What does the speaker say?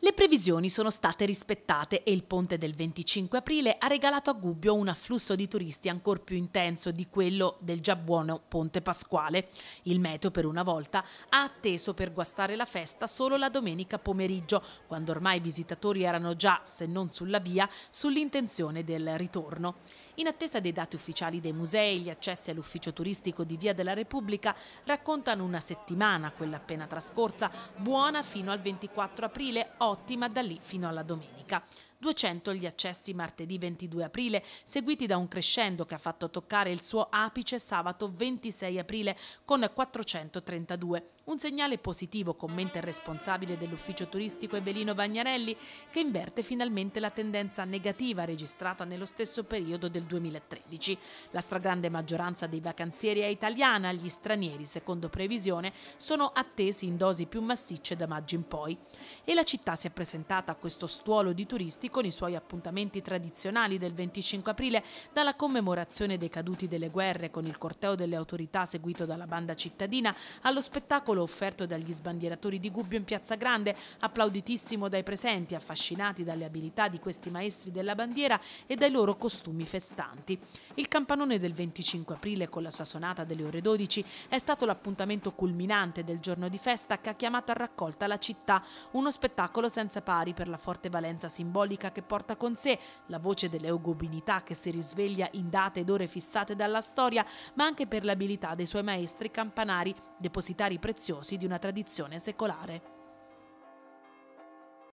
Le previsioni sono state rispettate e il ponte del 25 aprile ha regalato a Gubbio un afflusso di turisti ancor più intenso di quello del già buono Ponte Pasquale. Il meteo per una volta ha atteso per guastare la festa solo la domenica pomeriggio, quando ormai i visitatori erano già, se non sulla via, sull'intenzione del ritorno. In attesa dei dati ufficiali dei musei, gli accessi all'ufficio turistico di Via della Repubblica raccontano una settimana, quella appena trascorsa, buona fino al 24 aprile, ottima da lì fino alla domenica. 200 gli accessi martedì 22 aprile, seguiti da un crescendo che ha fatto toccare il suo apice sabato 26 aprile con 432. Un segnale positivo, commenta il responsabile dell'ufficio turistico Evelino Bagnarelli, che inverte finalmente la tendenza negativa registrata nello stesso periodo del 2013. La stragrande maggioranza dei vacanzieri è italiana, gli stranieri, secondo previsione, sono attesi in dosi più massicce da maggio in poi. E la città si è presentata a questo stuolo di turisti Liberty con i suoi appuntamenti tradizionali del 25 aprile, dalla commemorazione dei caduti delle guerre con il corteo delle autorità seguito dalla banda cittadina allo spettacolo offerto dagli sbandieratori di Gubbio in Piazza Grande, applauditissimo dai presenti affascinati dalle abilità di questi maestri della bandiera e dai loro costumi festanti. Il campanone del 25 aprile con la sua sonata delle ore 12 è stato l'appuntamento culminante del giorno di festa che ha chiamato a raccolta la città, uno spettacolo senza pari per la forte valenza simbolica diabolica che porta con sé, la voce dell'eugubinità che si risveglia in date ed ore fissate dalla storia, ma anche per l'abilità dei suoi maestri campanari, depositari preziosi di una tradizione secolare.